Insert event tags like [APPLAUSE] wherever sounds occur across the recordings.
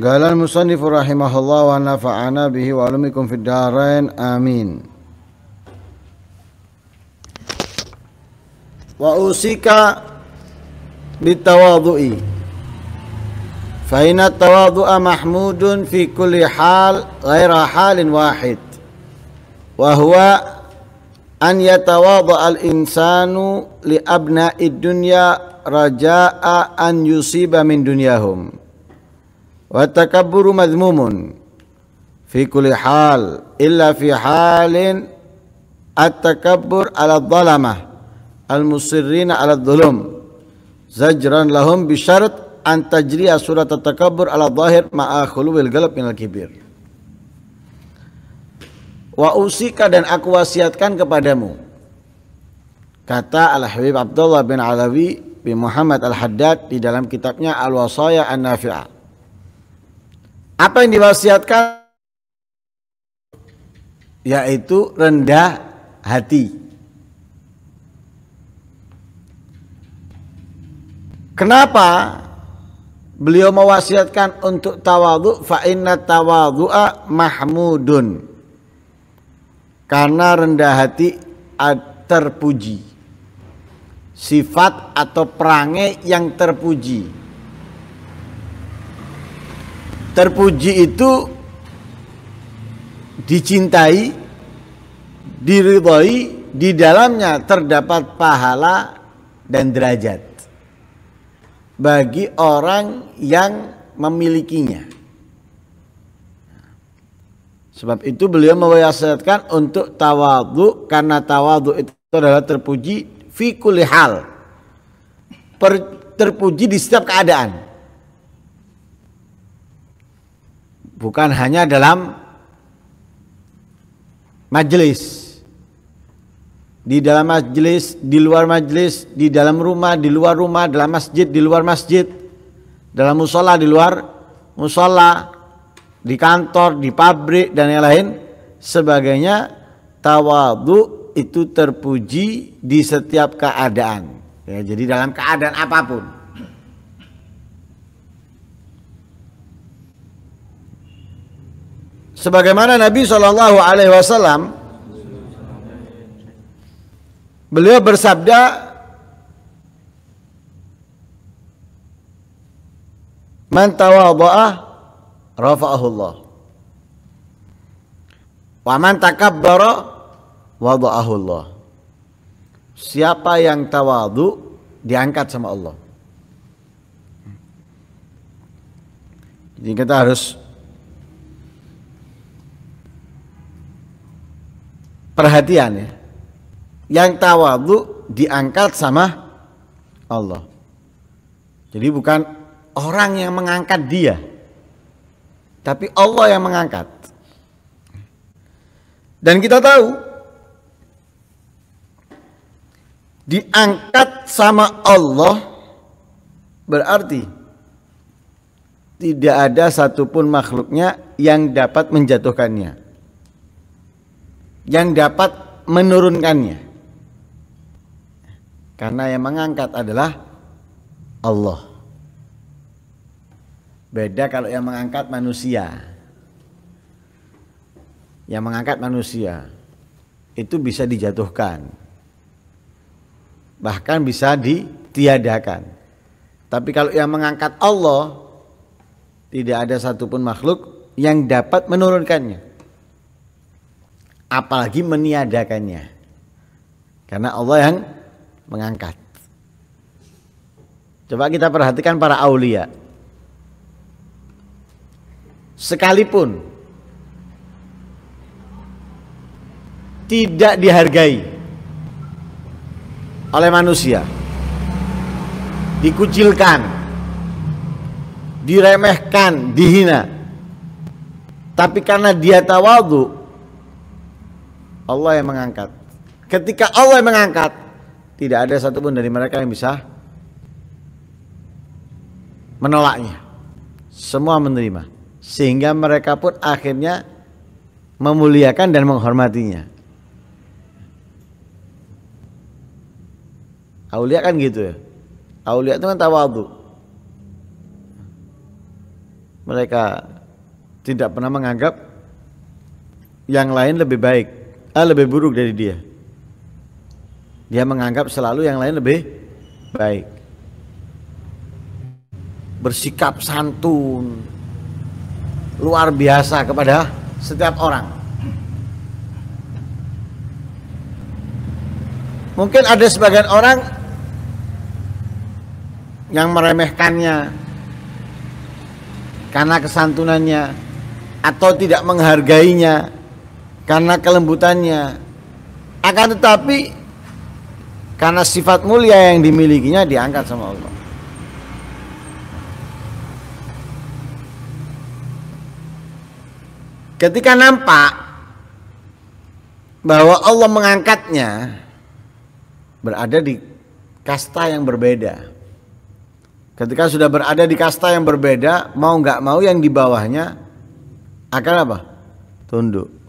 Galal musannif rahimahullah wa nafa'ana bihi wa alumikum fid darain. Amin. Wa usika bitawadhu'i. Fa inna tawadhu'a mahmudun fi kulli hal ghaira halin wahid. Wa huwa an yatawadha al insanu li abna'id dunya raja'a an yusiba min dunyahum wa takabburu madhmumun fi kulli hal illa fi halin at-takabbur ala dhalamah al-musirrina ala dhulum zajran lahum bi syarat an tajriya surat at-takabbur ala dhahir ma'a khuluwil galab minal kibir wa usika dan aku wasiatkan kepadamu kata Al-Habib Abdullah bin Alawi bin Muhammad Al-Haddad di dalam kitabnya Al-Wasaya An-Nafi'ah apa yang diwasiatkan? Yaitu rendah hati. Kenapa beliau mewasiatkan untuk tawadhu fa inna tawadhu'a mahmudun. Karena rendah hati terpuji. Sifat atau perangai yang terpuji. Terpuji itu dicintai, diridhoi, di dalamnya terdapat pahala dan derajat bagi orang yang memilikinya. Sebab itu beliau mewasiatkan untuk tawadu karena tawadu itu adalah terpuji fi hal. terpuji di setiap keadaan. bukan hanya dalam majelis di dalam majelis, di luar majelis, di dalam rumah, di luar rumah, dalam masjid, di luar masjid, dalam musola, di luar musola, di kantor, di pabrik dan yang lain sebagainya tawadu itu terpuji di setiap keadaan. Ya, jadi dalam keadaan apapun. Sebagaimana Nabi Shallallahu Alaihi Wasallam beliau bersabda Man tawadha'ah rafa'ahu Wa man takabbara wada'ahu Siapa yang tawadu diangkat sama Allah. Jadi kita harus perhatian ya. Yang tawadhu diangkat sama Allah. Jadi bukan orang yang mengangkat dia. Tapi Allah yang mengangkat. Dan kita tahu diangkat sama Allah berarti tidak ada satupun makhluknya yang dapat menjatuhkannya yang dapat menurunkannya. Karena yang mengangkat adalah Allah. Beda kalau yang mengangkat manusia. Yang mengangkat manusia itu bisa dijatuhkan. Bahkan bisa ditiadakan. Tapi kalau yang mengangkat Allah tidak ada satupun makhluk yang dapat menurunkannya apalagi meniadakannya. Karena Allah yang mengangkat. Coba kita perhatikan para aulia. Sekalipun tidak dihargai oleh manusia, dikucilkan, diremehkan, dihina. Tapi karena dia tawadu, Allah yang mengangkat. Ketika Allah yang mengangkat, tidak ada satupun dari mereka yang bisa menolaknya. Semua menerima. Sehingga mereka pun akhirnya memuliakan dan menghormatinya. Aulia kan gitu ya. Aulia itu kan tawadu. Mereka tidak pernah menganggap yang lain lebih baik eh, lebih buruk dari dia. Dia menganggap selalu yang lain lebih baik. Bersikap santun, luar biasa kepada setiap orang. Mungkin ada sebagian orang yang meremehkannya karena kesantunannya atau tidak menghargainya karena kelembutannya akan tetapi karena sifat mulia yang dimilikinya diangkat sama Allah ketika nampak bahwa Allah mengangkatnya berada di kasta yang berbeda. Ketika sudah berada di kasta yang berbeda, mau nggak mau yang di bawahnya akan apa? Tunduk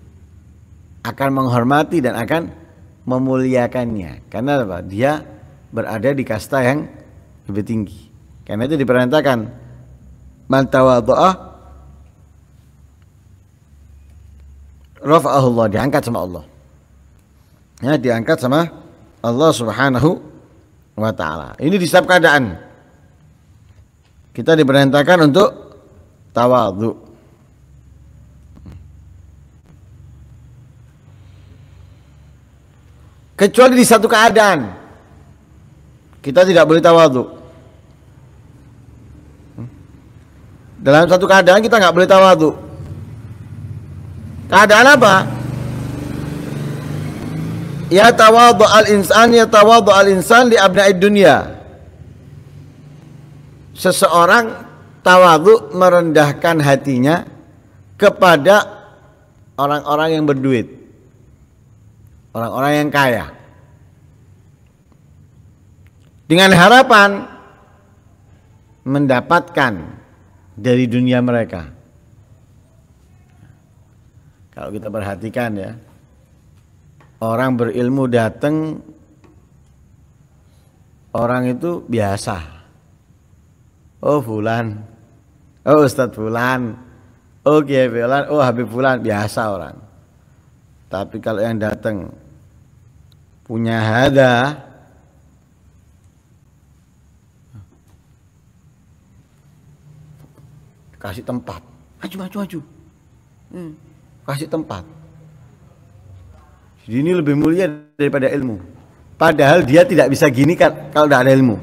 akan menghormati dan akan memuliakannya karena apa? dia berada di kasta yang lebih tinggi karena itu diperintahkan man tawadha'a Allah diangkat sama Allah ya diangkat sama Allah Subhanahu wa taala ini di setiap keadaan kita diperintahkan untuk tawadhu' kecuali di satu keadaan kita tidak boleh tawadu dalam satu keadaan kita nggak boleh tawadu keadaan apa ya tawadu al insan ya tawadu al insan di abnaid dunia seseorang tawadu merendahkan hatinya kepada orang-orang yang berduit orang-orang yang kaya. Dengan harapan mendapatkan dari dunia mereka. Kalau kita perhatikan ya, orang berilmu datang orang itu biasa. Oh fulan, oh Ustadz fulan, oh Kiai fulan, oh Habib fulan biasa orang. Tapi kalau yang datang punya hada kasih tempat maju maju maju hmm. kasih tempat jadi ini lebih mulia daripada ilmu padahal dia tidak bisa gini kan kalau tidak ada ilmu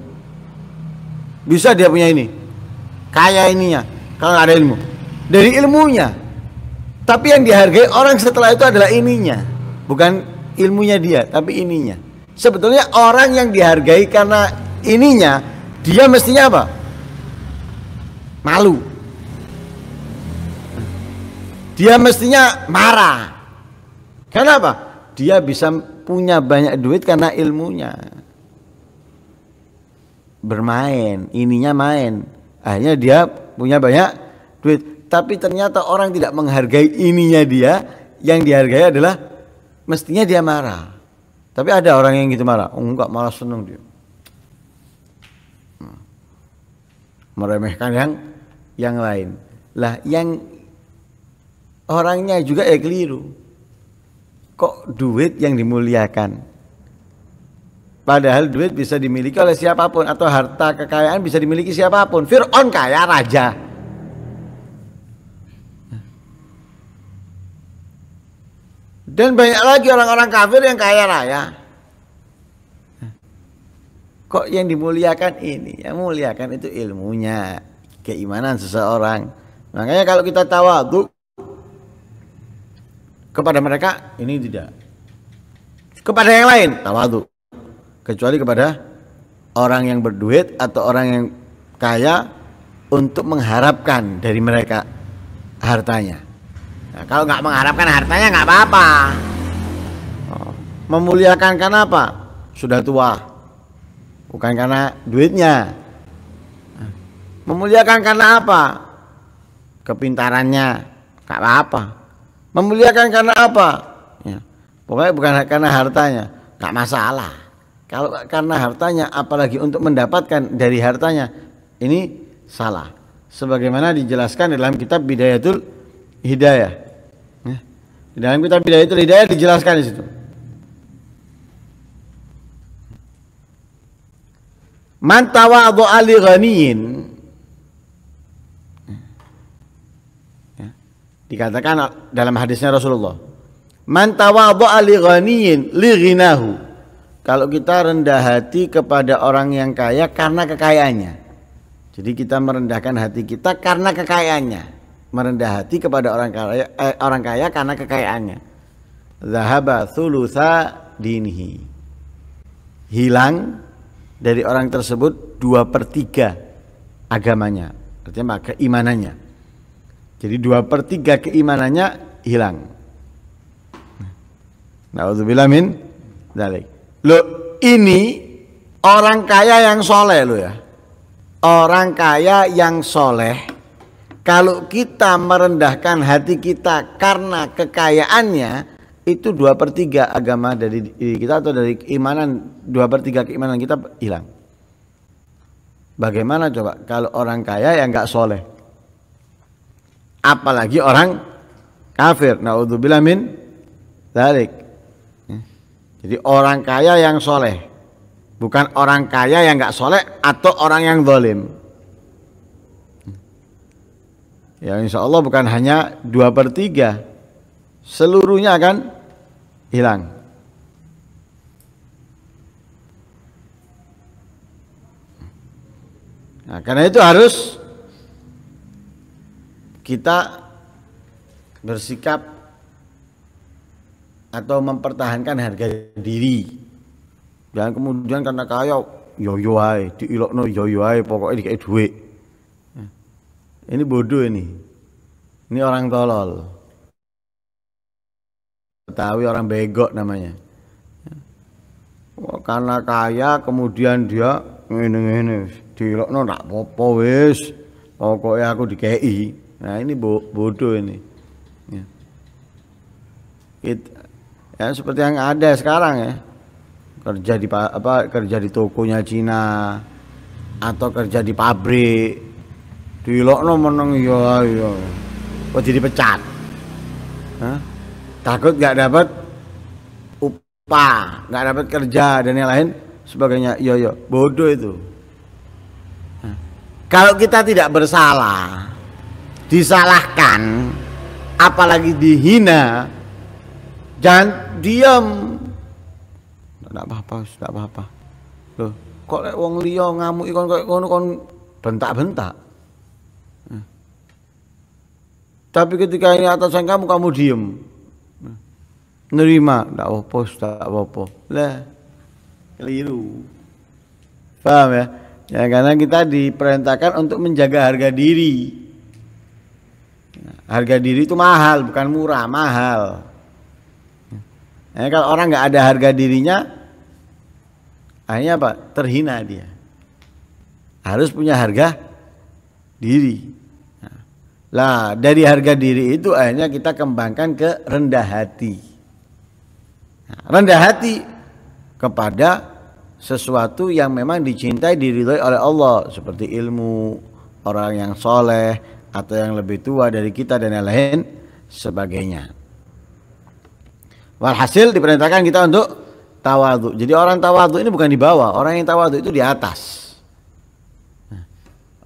bisa dia punya ini kaya ininya kalau ada ilmu dari ilmunya tapi yang dihargai orang setelah itu adalah ininya bukan ilmunya dia, tapi ininya. Sebetulnya orang yang dihargai karena ininya, dia mestinya apa? Malu. Dia mestinya marah. Karena apa? Dia bisa punya banyak duit karena ilmunya. Bermain, ininya main. Akhirnya dia punya banyak duit. Tapi ternyata orang tidak menghargai ininya dia. Yang dihargai adalah mestinya dia marah. Tapi ada orang yang gitu marah, oh, enggak malah seneng dia. Hmm. Meremehkan yang yang lain. Lah yang orangnya juga ya keliru. Kok duit yang dimuliakan? Padahal duit bisa dimiliki oleh siapapun atau harta kekayaan bisa dimiliki siapapun. Fir'aun kaya raja. Dan banyak lagi orang-orang kafir yang kaya raya. Kok yang dimuliakan ini? Yang muliakan itu ilmunya, keimanan seseorang. Makanya kalau kita tawadu kepada mereka ini tidak. Kepada yang lain tawadu. Kecuali kepada orang yang berduit atau orang yang kaya untuk mengharapkan dari mereka hartanya. Nah, kalau nggak mengharapkan hartanya nggak apa-apa. Memuliakan karena apa? Sudah tua. Bukan karena duitnya. Memuliakan karena apa? Kepintarannya. Nggak apa-apa. Memuliakan karena apa? Ya. Pokoknya bukan karena hartanya. Nggak masalah. Kalau karena hartanya, apalagi untuk mendapatkan dari hartanya, ini salah sebagaimana dijelaskan dalam kitab Bidayatul Hidayah di dalam kitab itu Hidayah dijelaskan di situ. Man tawadhu'a ali ghaniyin ya. dikatakan dalam hadisnya Rasulullah man tawadhu'a ali ghaniyin li ghinahu kalau kita rendah hati kepada orang yang kaya karena kekayaannya jadi kita merendahkan hati kita karena kekayaannya merendah hati kepada orang kaya eh, orang kaya karena kekayaannya. Zahaba thulutha dinihi. Hilang dari orang tersebut dua per tiga agamanya. Artinya maka keimanannya. Jadi dua per tiga keimanannya hilang. Na'udzubillah min dalik. Lo ini orang kaya yang soleh lo ya. Orang kaya yang soleh kalau kita merendahkan hati kita karena kekayaannya, itu dua per tiga agama dari kita atau dari keimanan, dua per tiga keimanan kita hilang. Bagaimana coba kalau orang kaya yang nggak soleh? Apalagi orang kafir. Naudzubillah min dalik. Jadi orang kaya yang soleh, bukan orang kaya yang nggak soleh atau orang yang dolim ya insya Allah bukan hanya dua per tiga seluruhnya akan hilang nah karena itu harus kita bersikap atau mempertahankan harga diri dan kemudian karena kaya yo yo diilokno yo yo dikait duit ini bodoh ini. Ini orang tolol. Betawi orang begok namanya. Wah karena kaya kemudian dia ini ini di lokno nak popo wis. Pokoknya aku dikei. Nah ini bo bodoh ini. Ya. It, ya seperti yang ada sekarang ya. Kerja di apa kerja di tokonya Cina atau kerja di pabrik dilokno meneng ya ya kok jadi pecat Hah? takut nggak dapat upah nggak dapat kerja dan yang lain sebagainya yo iya, yo iya. bodoh itu kalau kita tidak bersalah disalahkan apalagi dihina jangan diam tidak apa-apa tidak apa-apa loh kok lek wong liya ngamuk kan kok koyo ngono kon bentak-bentak tapi ketika ini atasan kamu, kamu diem. Nerima, tidak apa-apa, tidak apa-apa. Lah, keliru. Paham ya? Ya karena kita diperintahkan untuk menjaga harga diri. Harga diri itu mahal, bukan murah, mahal. Ya, kalau orang nggak ada harga dirinya, akhirnya apa? Terhina dia. Harus punya harga diri. Lah dari harga diri itu akhirnya kita kembangkan ke rendah hati. Nah, rendah hati kepada sesuatu yang memang dicintai diri oleh Allah seperti ilmu, orang yang soleh atau yang lebih tua dari kita dan yang lain sebagainya. Walhasil diperintahkan kita untuk tawadu. Jadi orang tawadu ini bukan di bawah, orang yang tawadu itu di atas.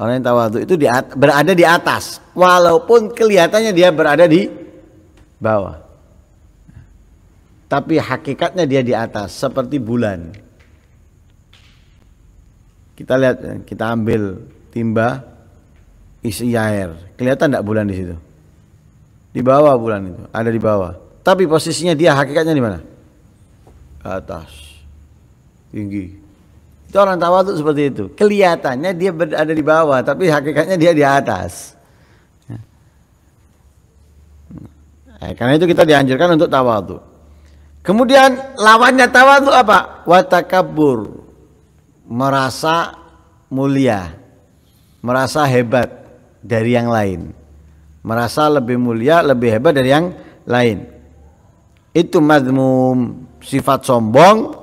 Orang yang tawadu itu di at, berada di atas walaupun kelihatannya dia berada di bawah. Tapi hakikatnya dia di atas seperti bulan. Kita lihat kita ambil timba isi air. Kelihatan tidak bulan di situ? Di bawah bulan itu, ada di bawah. Tapi posisinya dia hakikatnya di mana? atas. Tinggi. Itu orang tawaduk seperti itu. Kelihatannya dia berada di bawah, tapi hakikatnya dia di atas. Ya. Nah, karena itu kita dianjurkan untuk tawaduk. Kemudian lawannya tawadu apa? Watakabur. Merasa mulia. Merasa hebat dari yang lain. Merasa lebih mulia, lebih hebat dari yang lain. Itu madmum sifat sombong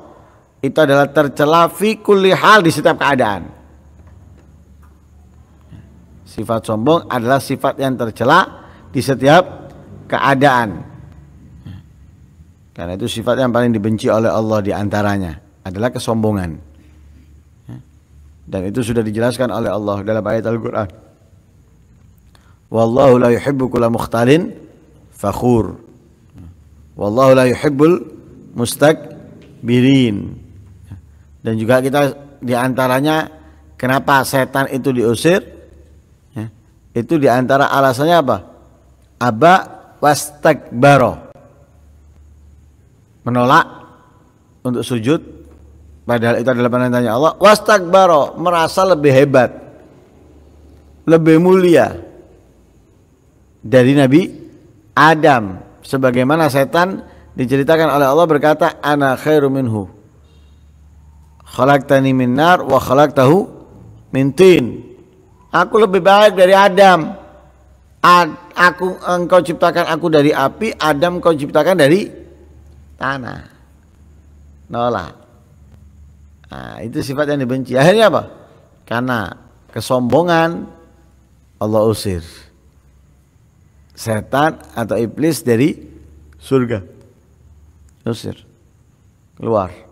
itu adalah tercela fi kulli hal di setiap keadaan. Sifat sombong adalah sifat yang tercela di setiap keadaan. Karena itu sifat yang paling dibenci oleh Allah di antaranya adalah kesombongan. Dan itu sudah dijelaskan oleh Allah dalam ayat Al-Qur'an. Wallahu la yuhibbu kulla mukhtalin fakhur. Wallahu la yuhibbul mustakbirin dan juga kita diantaranya kenapa setan itu diusir ya, itu diantara alasannya apa aba baro menolak untuk sujud padahal itu adalah penantanya Allah baro merasa lebih hebat lebih mulia dari Nabi Adam sebagaimana setan diceritakan oleh Allah berkata ana khairu minhu Khalaqtani min nar wa khalaqtahu min tin. Aku lebih baik dari Adam. Ad, aku engkau ciptakan aku dari api, Adam kau ciptakan dari tanah. Nolak. Nah, itu sifat yang dibenci. Akhirnya apa? Karena kesombongan Allah usir. Setan atau iblis dari surga. Usir. Keluar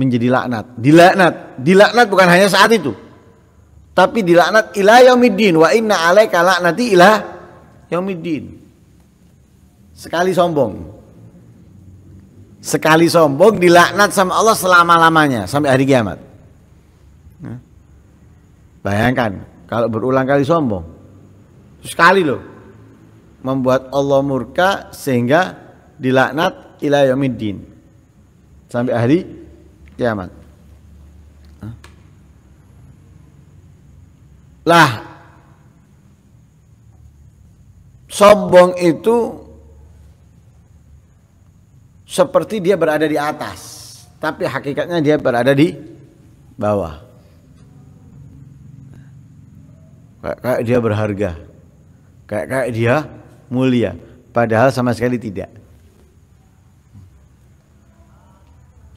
menjadi laknat. Dilaknat, dilaknat bukan hanya saat itu. Tapi dilaknat ila yaumiddin wa inna alaika laknati ila yaumiddin. Sekali sombong. Sekali sombong dilaknat sama Allah selama-lamanya sampai hari kiamat. Bayangkan kalau berulang kali sombong. Sekali loh. Membuat Allah murka sehingga dilaknat ila yaumiddin. Sampai hari kiamat. Lah sombong itu seperti dia berada di atas, tapi hakikatnya dia berada di bawah. Kayak, kayak dia berharga, kayak kayak dia mulia, padahal sama sekali tidak.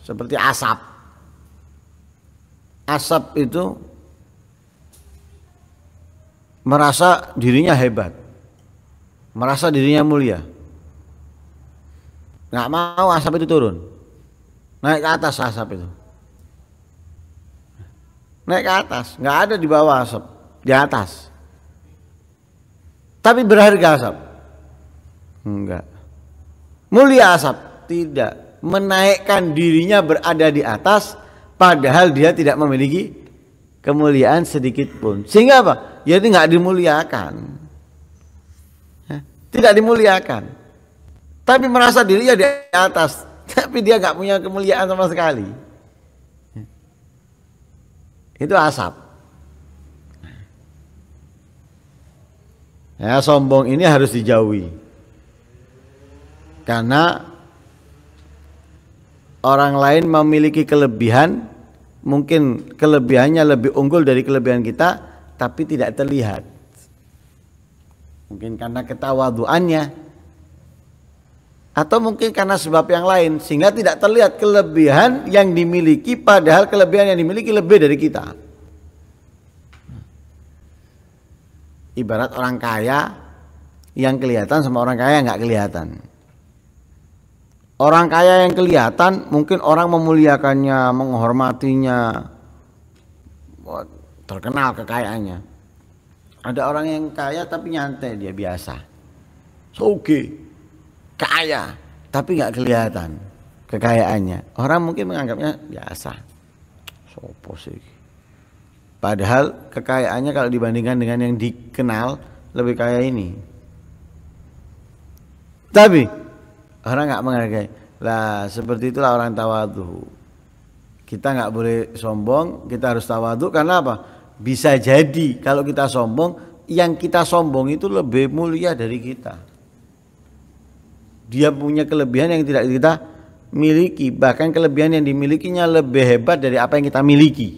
Seperti asap asap itu merasa dirinya hebat, merasa dirinya mulia. Nggak mau asap itu turun, naik ke atas asap itu. Naik ke atas, nggak ada di bawah asap, di atas. Tapi berharga asap? Enggak. Mulia asap? Tidak. Menaikkan dirinya berada di atas padahal dia tidak memiliki kemuliaan sedikit pun. Sehingga apa? Ya itu nggak dimuliakan. Ya, tidak dimuliakan. Tapi merasa dirinya di atas. [LAUGHS] Tapi dia nggak punya kemuliaan sama sekali. Ya, itu asap. Ya, sombong ini harus dijauhi. Karena orang lain memiliki kelebihan, mungkin kelebihannya lebih unggul dari kelebihan kita, tapi tidak terlihat. Mungkin karena ketawaduannya, atau mungkin karena sebab yang lain, sehingga tidak terlihat kelebihan yang dimiliki, padahal kelebihan yang dimiliki lebih dari kita. Ibarat orang kaya yang kelihatan sama orang kaya nggak kelihatan. Orang kaya yang kelihatan mungkin orang memuliakannya, menghormatinya, terkenal kekayaannya. Ada orang yang kaya tapi nyantai dia biasa. Oke, kaya tapi nggak kelihatan kekayaannya. Orang mungkin menganggapnya biasa. Sopo sih. Padahal kekayaannya kalau dibandingkan dengan yang dikenal lebih kaya ini. Tapi orang nggak menghargai lah seperti itulah orang tawadhu. kita nggak boleh sombong kita harus tawadhu karena apa bisa jadi kalau kita sombong yang kita sombong itu lebih mulia dari kita dia punya kelebihan yang tidak kita miliki bahkan kelebihan yang dimilikinya lebih hebat dari apa yang kita miliki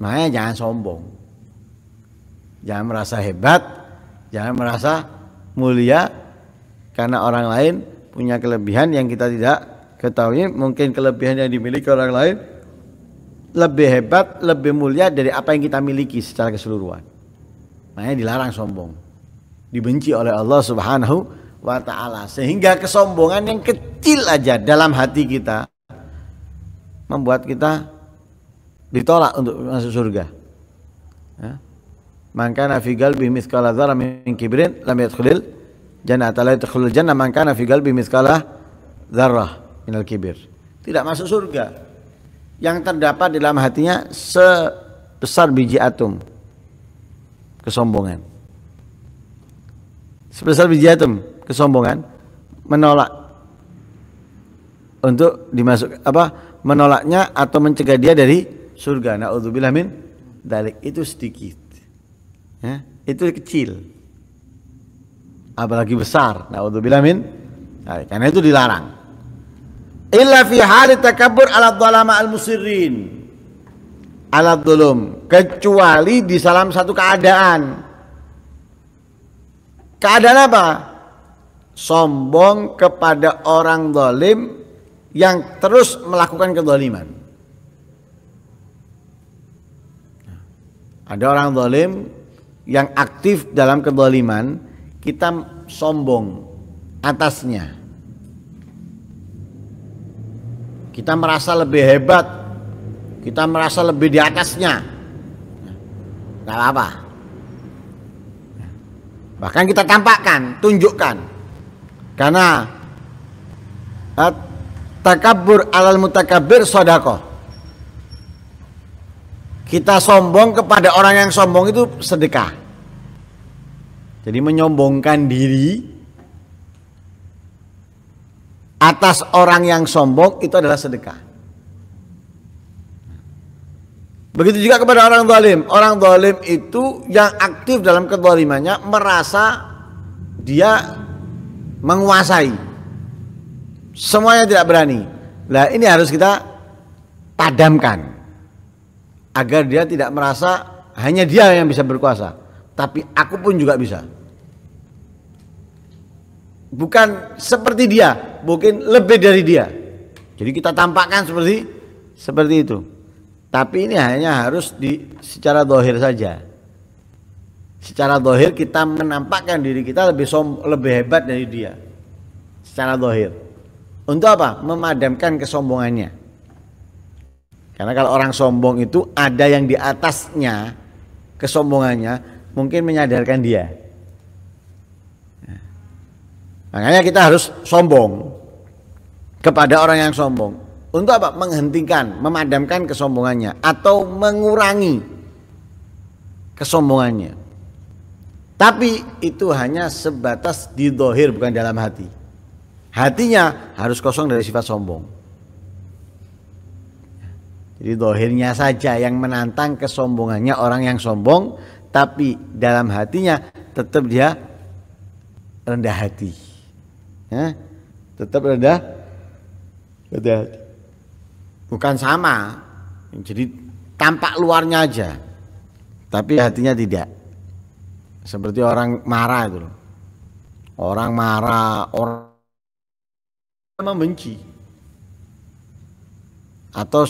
makanya jangan sombong jangan merasa hebat jangan merasa mulia karena orang lain punya kelebihan yang kita tidak ketahui mungkin kelebihan yang dimiliki orang lain lebih hebat, lebih mulia dari apa yang kita miliki secara keseluruhan. Makanya dilarang sombong. Dibenci oleh Allah Subhanahu wa taala sehingga kesombongan yang kecil aja dalam hati kita membuat kita ditolak untuk masuk surga. Ya. Maka nafigal bihmis min kibrin lam yadkhulil jannah la yadkhulul jannah man kana fi qalbi mithqala dzarrah minal kibir. Tidak masuk surga. Yang terdapat di dalam hatinya sebesar biji atom kesombongan. Sebesar biji atom kesombongan menolak untuk dimasuk apa menolaknya atau mencegah dia dari surga. Nauzubillah min dalik itu sedikit. Ya, itu kecil apalagi besar. Naudzubillah min. Nah, karena itu dilarang. Illa fi hali takabbur ala dhalama al musirin Ala dhulum. Kecuali di dalam satu keadaan. Keadaan apa? Sombong kepada orang dolim yang terus melakukan kedoliman. Ada orang dolim yang aktif dalam kedoliman, kita sombong atasnya. Kita merasa lebih hebat, kita merasa lebih di atasnya. Gak apa-apa. Bahkan kita tampakkan, tunjukkan. Karena eh, takabur alal mutakabir sodako. kita sombong kepada orang yang sombong itu sedekah. Jadi menyombongkan diri atas orang yang sombong itu adalah sedekah. Begitu juga kepada orang zalim. Orang zalim itu yang aktif dalam kezalimannya merasa dia menguasai. Semuanya tidak berani. Nah, ini harus kita padamkan agar dia tidak merasa hanya dia yang bisa berkuasa tapi aku pun juga bisa. Bukan seperti dia, mungkin lebih dari dia. Jadi kita tampakkan seperti seperti itu. Tapi ini hanya harus di secara dohir saja. Secara dohir kita menampakkan diri kita lebih som, lebih hebat dari dia. Secara dohir. Untuk apa? Memadamkan kesombongannya. Karena kalau orang sombong itu ada yang di atasnya kesombongannya, mungkin menyadarkan dia. Makanya kita harus sombong kepada orang yang sombong. Untuk apa? Menghentikan, memadamkan kesombongannya atau mengurangi kesombongannya. Tapi itu hanya sebatas di dohir bukan dalam hati. Hatinya harus kosong dari sifat sombong. Jadi dohirnya saja yang menantang kesombongannya orang yang sombong tapi dalam hatinya tetap dia rendah hati ya tetap rendah rendah hati bukan sama jadi tampak luarnya aja tapi hatinya tidak seperti orang marah itu orang marah orang membenci atau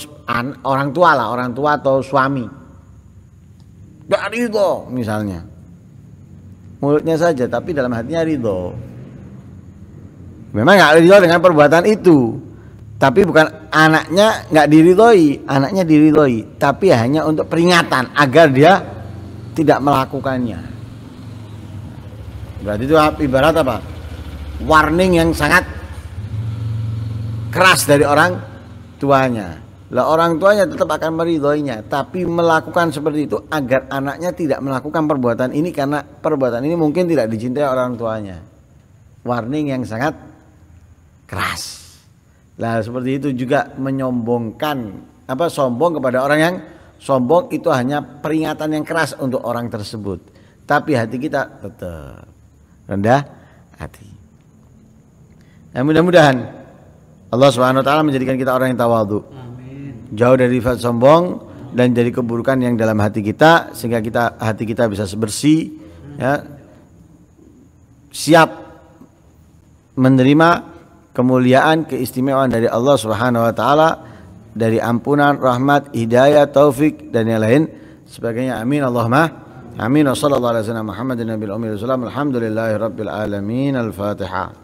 orang tua lah orang tua atau suami gak ridho misalnya mulutnya saja tapi dalam hatinya ridho memang gak ridho dengan perbuatan itu tapi bukan anaknya nggak diridhoi anaknya diridhoi tapi hanya untuk peringatan agar dia tidak melakukannya berarti itu ibarat apa warning yang sangat keras dari orang tuanya lah orang tuanya tetap akan meridhoinya, tapi melakukan seperti itu agar anaknya tidak melakukan perbuatan ini karena perbuatan ini mungkin tidak dicintai orang tuanya. Warning yang sangat keras. Lah seperti itu juga menyombongkan apa sombong kepada orang yang sombong itu hanya peringatan yang keras untuk orang tersebut. Tapi hati kita tetap rendah hati. Nah, mudah-mudahan Allah Subhanahu wa taala menjadikan kita orang yang tawadhu jauh dari sifat sombong dan dari keburukan yang dalam hati kita sehingga kita hati kita bisa bersih ya siap menerima kemuliaan keistimewaan dari Allah Subhanahu wa taala dari ampunan rahmat hidayah taufik dan yang lain sebagainya amin Allahumma amin wa sallallahu alaihi wasallam Muhammadin nabiyil ummi alhamdulillahi rabbil alamin al-fatihah